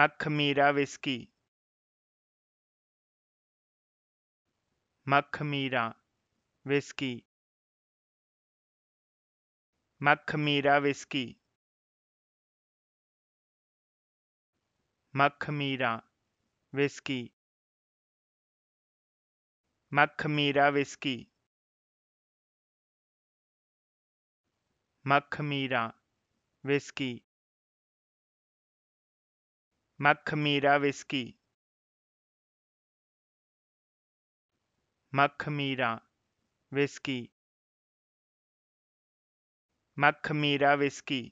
मखमीरा whisky मखमीरा whisky मखमीरा whisky मखमीरा विस्की मखमीरा विस्की मखमीरा विस्की मखमीरा विस्की मखमीरा विस्की मखमीरा विस्की